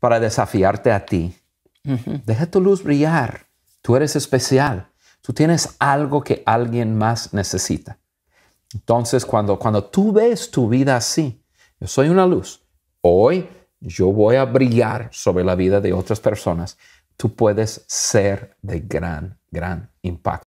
para desafiarte a ti. Deja tu luz brillar. Tú eres especial. Tú tienes algo que alguien más necesita. Entonces, cuando, cuando tú ves tu vida así, yo soy una luz. Hoy yo voy a brillar sobre la vida de otras personas. Tú puedes ser de gran, gran impacto.